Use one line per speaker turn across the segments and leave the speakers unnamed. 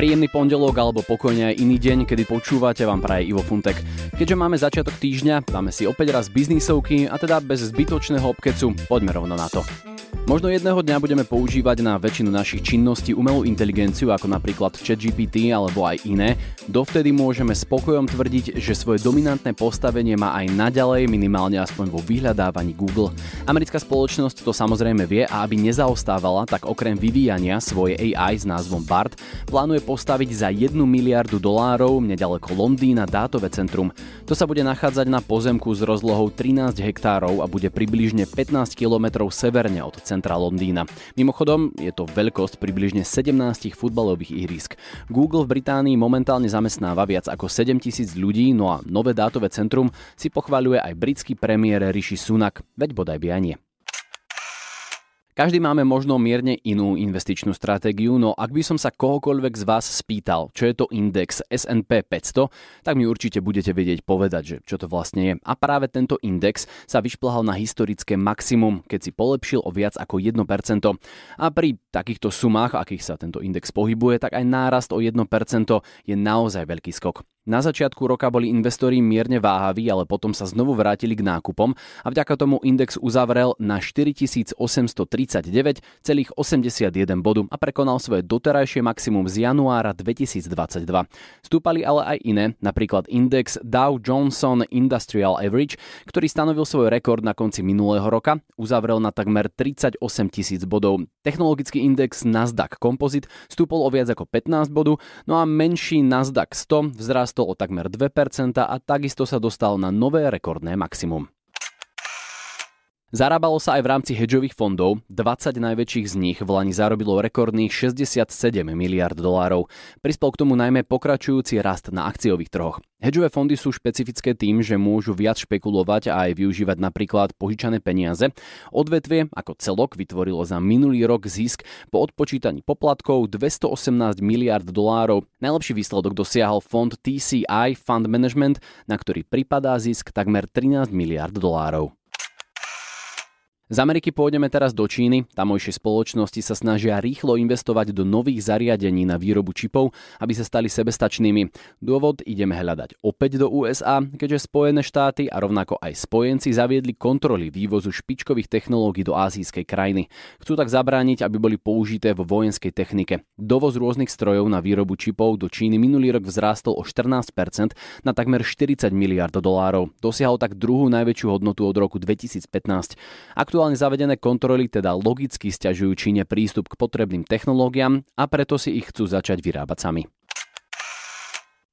Príjemný pondelok alebo pokojne aj iný deň, kedy počúvate, vám praje Ivo Funtek. Keďže máme začiatok týždňa, dáme si opäť raz biznisovky a teda bez zbytočného obkecu, poďme rovno na to. Možno jedného dňa budeme používať na väčšinu našich činností umelú inteligenciu ako napríklad ChatGPT alebo aj iné, dovtedy môžeme spokojom tvrdiť, že svoje dominantné postavenie má aj naďalej minimálne aspoň vo vyhľadávaní Google. Americká spoločnosť to samozrejme vie a aby nezaostávala, tak okrem vyvíjania svoje AI s názvom BART plánuje postaviť za 1 miliardu dolárov nedaleko Londýna dátové centrum. To sa bude nachádzať na pozemku s rozlohou 13 hektárov a bude približne 15 kilometrov severne od centra centra Londýna. Mimochodom, je to veľkosť približne 17 futbalových ihrisk. Google v Británii momentálne zamestnáva viac ako 7000 ľudí, no a nové dátové centrum si pochváľuje aj britský premiér Rishi Sunak, veď bodaj by aj nie. Každý máme možno mierne inú investičnú stratégiu, no ak by som sa kohokoľvek z vás spýtal, čo je to index S&P 500, tak mi určite budete vedieť povedať, že čo to vlastne je. A práve tento index sa vyšplhal na historické maximum, keď si polepšil o viac ako 1%. A pri takýchto sumách, akých sa tento index pohybuje, tak aj nárast o 1% je naozaj veľký skok. Na začiatku roka boli investori mierne váhaví, ale potom sa znovu vrátili k nákupom a vďaka tomu index uzavrel na 4830 39,81 bodu a prekonal svoje doterajšie maximum z januára 2022. Stúpali ale aj iné, napríklad index Dow Johnson Industrial Average, ktorý stanovil svoj rekord na konci minulého roka, uzavrel na takmer 38 tisíc bodov. Technologický index Nasdaq Composite stúpol o viac ako 15 bodov, no a menší Nasdaq 100 vzrastol o takmer 2% a takisto sa dostal na nové rekordné maximum. Zarábalo sa aj v rámci hedžových fondov, 20 najväčších z nich v Lani zarobilo rekordných 67 miliard dolárov. Prispel k tomu najmä pokračujúci rast na akciových trhoch. Hedžové fondy sú špecifické tým, že môžu viac špekulovať a aj využívať napríklad požičané peniaze. Odvetvie ako celok vytvorilo za minulý rok zisk po odpočítaní poplatkov 218 miliard dolárov. Najlepší výsledok dosiahol fond TCI Fund Management, na ktorý pripadá zisk takmer 13 miliard dolárov. Z Ameriky pôjdeme teraz do Číny. Tamojšie spoločnosti sa snažia rýchlo investovať do nových zariadení na výrobu čipov, aby sa stali sebestačnými. Dôvod ideme hľadať opäť do USA, keďže Spojené štáty a rovnako aj spojenci zaviedli kontroly vývozu špičkových technológií do azijskej krajiny. Chcú tak zabrániť, aby boli použité vo vojenskej technike. Dovoz rôznych strojov na výrobu čipov do Číny minulý rok vzrástol o 14% na takmer 40 miliard dolárov. Dosiahol tak druhú najväčšiu hodnotu od roku 2015. Aktuál- Aktuálne zavedené kontroly teda logicky stiažujú Číne prístup k potrebným technológiám a preto si ich chcú začať vyrábať sami.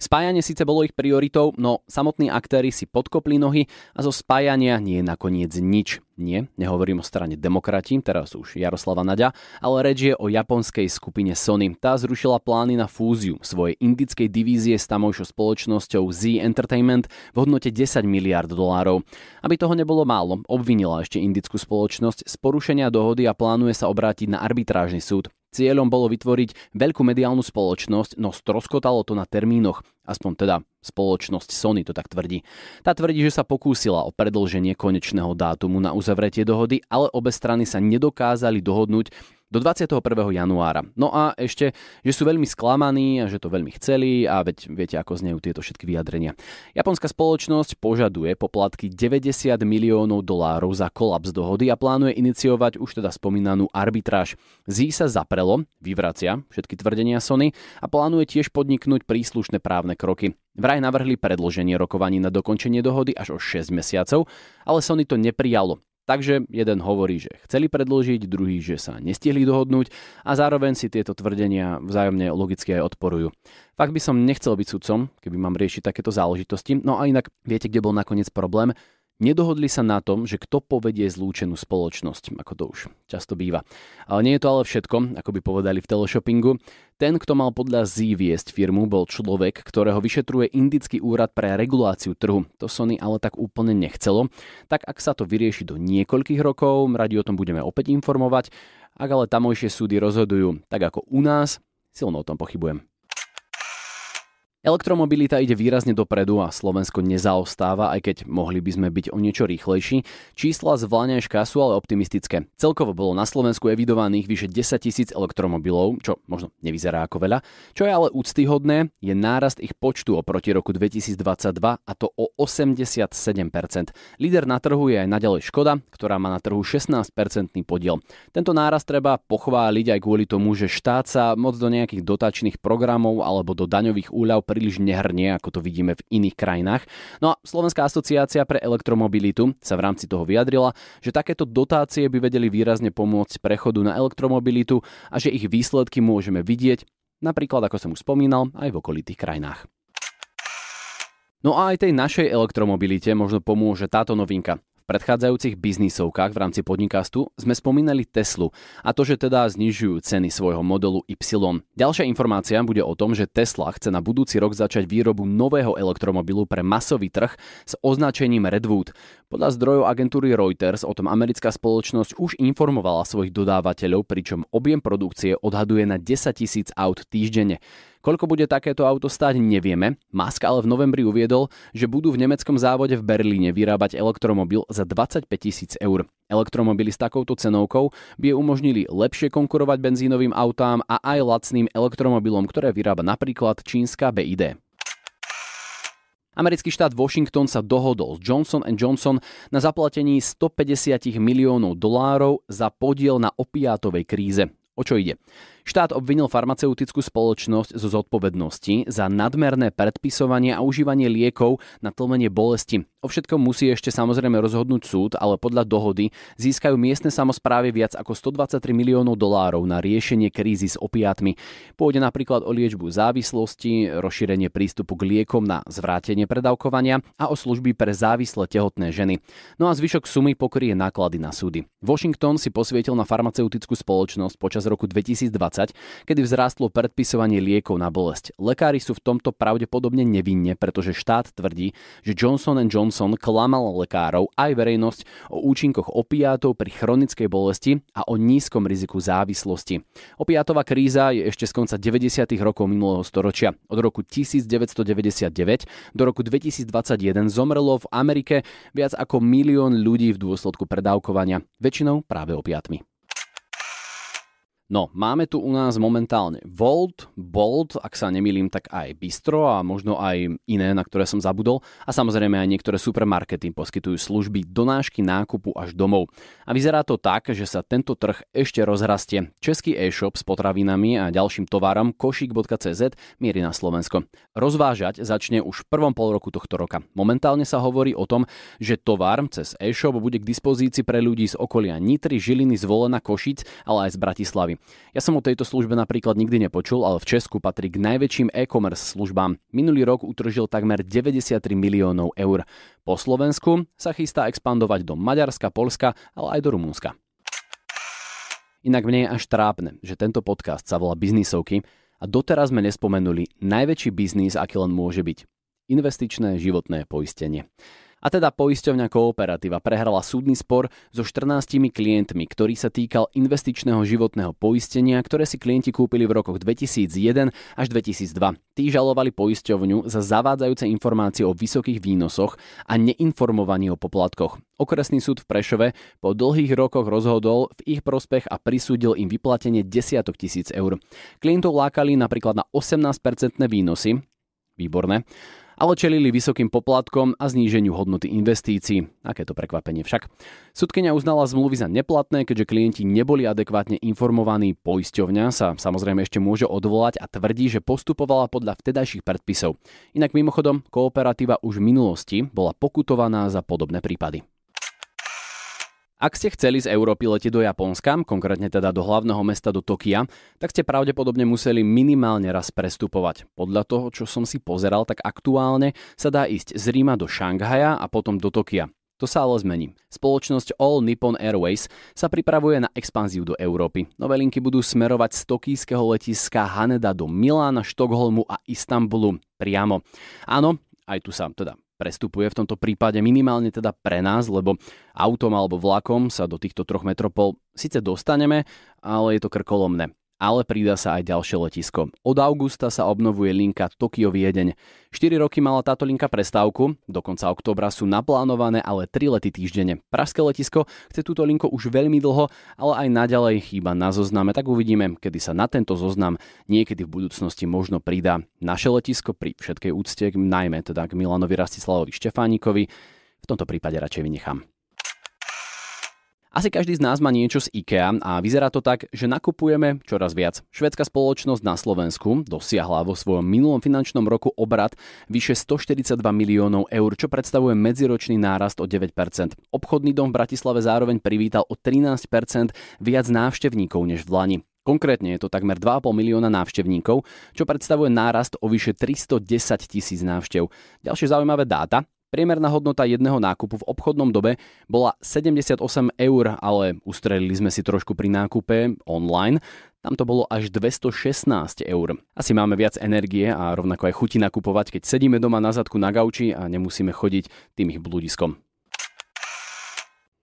Spájanie síce bolo ich prioritou, no samotní aktéry si podkopli nohy a zo spájania nie je nakoniec nič. Nie, nehovorím o strane demokrati, teraz už Jaroslava Naďa, ale reč je o japonskej skupine Sony. Tá zrušila plány na fúziu svojej indickej divízie s tamojšou spoločnosťou Z Entertainment v hodnote 10 miliard dolárov. Aby toho nebolo málo, obvinila ešte indickú spoločnosť z porušenia dohody a plánuje sa obrátiť na arbitrážny súd. Cieľom bolo vytvoriť veľkú mediálnu spoločnosť, no stroskotalo to na termínoch, aspoň teda spoločnosť Sony to tak tvrdí. Tá tvrdí, že sa pokúsila o predlženie konečného dátumu na uzavretie dohody, ale obe strany sa nedokázali dohodnúť do 21. januára. No a ešte, že sú veľmi sklamaní a že to veľmi chceli a veď viete, ako znejú tieto všetky vyjadrenia. Japonská spoločnosť požaduje poplatky 90 miliónov dolárov za kolaps dohody a plánuje iniciovať už teda spomínanú arbitráž. Zí sa zaprelo, vyvracia všetky tvrdenia Sony a plánuje tiež podniknúť príslušné právne kroky. Vraj navrhli predloženie rokovaní na dokončenie dohody až o 6 mesiacov, ale Sony to neprijalo Takže jeden hovorí, že chceli predložiť, druhý, že sa nestihli dohodnúť a zároveň si tieto tvrdenia vzájomne logicky aj odporujú. Fakt by som nechcel byť sudcom, keby mám riešiť takéto záležitosti, no a inak viete, kde bol nakoniec problém? Nedohodli sa na tom, že kto povedie zlúčenú spoločnosť, ako to už často býva. Ale nie je to ale všetko, ako by povedali v teleshoppingu. Ten, kto mal podľa Z viesť firmu, bol človek, ktorého vyšetruje Indický úrad pre reguláciu trhu. To Sony ale tak úplne nechcelo. Tak ak sa to vyrieši do niekoľkých rokov, radi o tom budeme opäť informovať. Ak ale tamojšie súdy rozhodujú tak ako u nás, silno o tom pochybujem. Elektromobilita ide výrazne dopredu a Slovensko nezaostáva, aj keď mohli by sme byť o niečo rýchlejší. Čísla z Vláňajška sú ale optimistické. Celkovo bolo na Slovensku evidovaných vyše 10 tisíc elektromobilov, čo možno nevyzerá ako veľa. Čo je ale úctyhodné, je nárast ich počtu oproti roku 2022 a to o 87%. Líder na trhu je aj naďalej Škoda, ktorá má na trhu 16 podiel. Tento nárast treba pochváliť aj kvôli tomu, že štát sa moc do nejakých dotačných programov alebo do daňových úľav príliš nehrnie, ako to vidíme v iných krajinách. No a Slovenská asociácia pre elektromobilitu sa v rámci toho vyjadrila, že takéto dotácie by vedeli výrazne pomôcť prechodu na elektromobilitu a že ich výsledky môžeme vidieť, napríklad ako som už spomínal, aj v okolitých krajinách. No a aj tej našej elektromobilite možno pomôže táto novinka predchádzajúcich biznisovkách v rámci podnikastu sme spomínali Teslu a to, že teda znižujú ceny svojho modelu Y. Ďalšia informácia bude o tom, že Tesla chce na budúci rok začať výrobu nového elektromobilu pre masový trh s označením Redwood. Podľa zdrojov agentúry Reuters o tom americká spoločnosť už informovala svojich dodávateľov, pričom objem produkcie odhaduje na 10 tisíc aut týždenne. Koľko bude takéto auto stáť, nevieme. Musk ale v novembri uviedol, že budú v nemeckom závode v Berlíne vyrábať elektromobil za 25 tisíc eur. Elektromobily s takouto cenovkou by umožnili lepšie konkurovať benzínovým autám a aj lacným elektromobilom, ktoré vyrába napríklad čínska BID. Americký štát Washington sa dohodol s Johnson Johnson na zaplatení 150 miliónov dolárov za podiel na opiátovej kríze. O čo ide? Štát obvinil farmaceutickú spoločnosť zo zodpovednosti za nadmerné predpisovanie a užívanie liekov na tlmenie bolesti. O všetkom musí ešte samozrejme rozhodnúť súd, ale podľa dohody získajú miestne samozprávy viac ako 123 miliónov dolárov na riešenie krízy s opiátmi. Pôjde napríklad o liečbu závislosti, rozšírenie prístupu k liekom na zvrátenie predávkovania a o služby pre závislé tehotné ženy. No a zvyšok sumy pokrie náklady na súdy. Washington si posvietil na farmaceutickú spoločnosť počas roku 2020 2020, kedy vzrástlo predpisovanie liekov na bolesť. Lekári sú v tomto pravdepodobne nevinne, pretože štát tvrdí, že Johnson Johnson klamal lekárov aj verejnosť o účinkoch opiátov pri chronickej bolesti a o nízkom riziku závislosti. Opiátová kríza je ešte z konca 90. rokov minulého storočia. Od roku 1999 do roku 2021 zomrelo v Amerike viac ako milión ľudí v dôsledku predávkovania, väčšinou práve opiatmi. No, máme tu u nás momentálne Volt, Bolt, ak sa nemýlim, tak aj Bistro a možno aj iné, na ktoré som zabudol. A samozrejme aj niektoré supermarkety poskytujú služby donášky nákupu až domov. A vyzerá to tak, že sa tento trh ešte rozrastie. Český e-shop s potravinami a ďalším tovarom košik.cz mierí na Slovensko. Rozvážať začne už v prvom pol roku tohto roka. Momentálne sa hovorí o tom, že tovar cez e-shop bude k dispozícii pre ľudí z okolia Nitry, Žiliny, Zvolena, Košic, ale aj z Bratislavy. Ja som o tejto službe napríklad nikdy nepočul, ale v Česku patrí k najväčším e-commerce službám. Minulý rok utržil takmer 93 miliónov eur. Po Slovensku sa chystá expandovať do Maďarska, Polska, ale aj do Rumúnska. Inak mne je až trápne, že tento podcast sa volá Biznisovky a doteraz sme nespomenuli najväčší biznis, aký len môže byť. Investičné životné poistenie. A teda poisťovňa Kooperativa prehrala súdny spor so 14 klientmi, ktorý sa týkal investičného životného poistenia, ktoré si klienti kúpili v rokoch 2001 až 2002. Tí žalovali poisťovňu za zavádzajúce informácie o vysokých výnosoch a neinformovaní o poplatkoch. Okresný súd v Prešove po dlhých rokoch rozhodol v ich prospech a prisúdil im vyplatenie desiatok tisíc eur. Klientov lákali napríklad na 18-percentné výnosy, výborné, ale čelili vysokým poplatkom a zníženiu hodnoty investícií. Aké to prekvapenie však. Sudkynia uznala zmluvy za neplatné, keďže klienti neboli adekvátne informovaní. Poisťovňa sa samozrejme ešte môže odvolať a tvrdí, že postupovala podľa vtedajších predpisov. Inak mimochodom, kooperatíva už v minulosti bola pokutovaná za podobné prípady. Ak ste chceli z Európy letieť do Japonska, konkrétne teda do hlavného mesta do Tokia, tak ste pravdepodobne museli minimálne raz prestupovať. Podľa toho, čo som si pozeral, tak aktuálne sa dá ísť z Ríma do Šanghaja a potom do Tokia. To sa ale zmení. Spoločnosť All Nippon Airways sa pripravuje na expanziu do Európy. Nové linky budú smerovať z tokijského letiska Haneda do Milána, Štokholmu a Istanbulu priamo. Áno, aj tu sa teda prestupuje v tomto prípade minimálne teda pre nás, lebo autom alebo vlakom sa do týchto troch metropol síce dostaneme, ale je to krkolomné ale pridá sa aj ďalšie letisko. Od augusta sa obnovuje linka Tokio-Viedeň. 4 roky mala táto linka prestávku, do konca oktobra sú naplánované ale 3 lety týždenne. Pražské letisko chce túto linku už veľmi dlho, ale aj naďalej chýba na zozname, tak uvidíme, kedy sa na tento zoznam niekedy v budúcnosti možno pridá. Naše letisko pri všetkej úcte, najmä teda k Milanovi Rastislavovi Štefánikovi, v tomto prípade radšej vynechám. Asi každý z nás má niečo z IKEA a vyzerá to tak, že nakupujeme čoraz viac. Švedská spoločnosť na Slovensku dosiahla vo svojom minulom finančnom roku obrad vyše 142 miliónov eur, čo predstavuje medziročný nárast o 9%. Obchodný dom v Bratislave zároveň privítal o 13% viac návštevníkov než v Lani. Konkrétne je to takmer 2,5 milióna návštevníkov, čo predstavuje nárast o vyše 310 tisíc návštev. Ďalšie zaujímavé dáta. Priemerná hodnota jedného nákupu v obchodnom dobe bola 78 eur, ale ustrelili sme si trošku pri nákupe online. Tam to bolo až 216 eur. Asi máme viac energie a rovnako aj chuti nakupovať, keď sedíme doma na zadku na gauči a nemusíme chodiť tým ich bludiskom.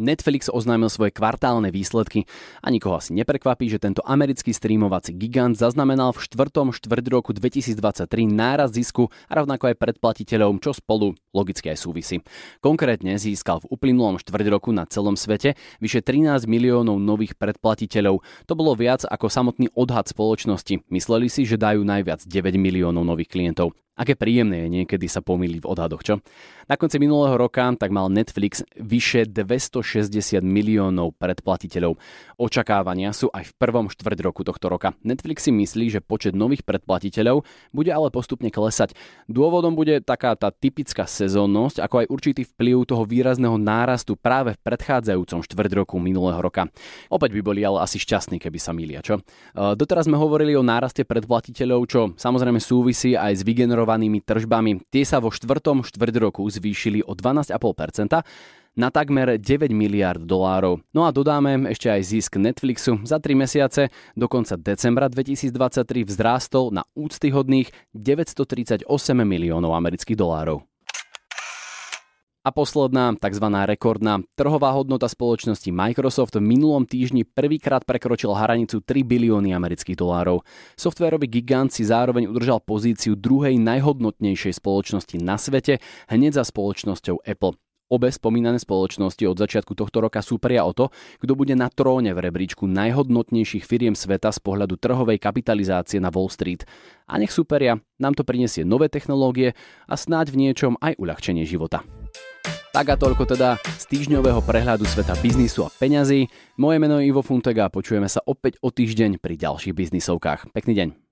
Netflix oznámil svoje kvartálne výsledky a nikoho asi neprekvapí, že tento americký streamovací gigant zaznamenal v štvrtom štvrť roku 2023 náraz zisku a rovnako aj predplatiteľom, čo spolu logicky aj súvisí. Konkrétne získal v uplynulom štvrť roku na celom svete vyše 13 miliónov nových predplatiteľov. To bolo viac ako samotný odhad spoločnosti. Mysleli si, že dajú najviac 9 miliónov nových klientov. Aké príjemné je niekedy sa pomýli v odhadoch, čo? Na konci minulého roka tak mal Netflix vyše 260 miliónov predplatiteľov. Očakávania sú aj v prvom štvrť roku tohto roka. Netflix si myslí, že počet nových predplatiteľov bude ale postupne klesať. Dôvodom bude taká tá typická sezónnosť, ako aj určitý vplyv toho výrazného nárastu práve v predchádzajúcom štvrť roku minulého roka. Opäť by boli ale asi šťastní, keby sa milia, čo? E, doteraz sme hovorili o náraste predplatiteľov, čo samozrejme súvisí aj s vygenerovaním deklarovanými tržbami. Tie sa vo štvrtom štvrť roku zvýšili o 12,5% na takmer 9 miliard dolárov. No a dodáme ešte aj zisk Netflixu. Za 3 mesiace do konca decembra 2023 vzrástol na úctyhodných 938 miliónov amerických dolárov. A posledná, tzv. rekordná, trhová hodnota spoločnosti Microsoft v minulom týždni prvýkrát prekročil hranicu 3 bilióny amerických dolárov. Softwarový gigant si zároveň udržal pozíciu druhej najhodnotnejšej spoločnosti na svete hneď za spoločnosťou Apple. Obe spomínané spoločnosti od začiatku tohto roka súperia o to, kto bude na tróne v rebríčku najhodnotnejších firiem sveta z pohľadu trhovej kapitalizácie na Wall Street. A nech súperia, nám to prinesie nové technológie a snáď v niečom aj uľahčenie života. Tak a toľko teda z týždňového prehľadu sveta biznisu a peňazí. Moje meno je Ivo Funtega a počujeme sa opäť o týždeň pri ďalších biznisovkách. Pekný deň.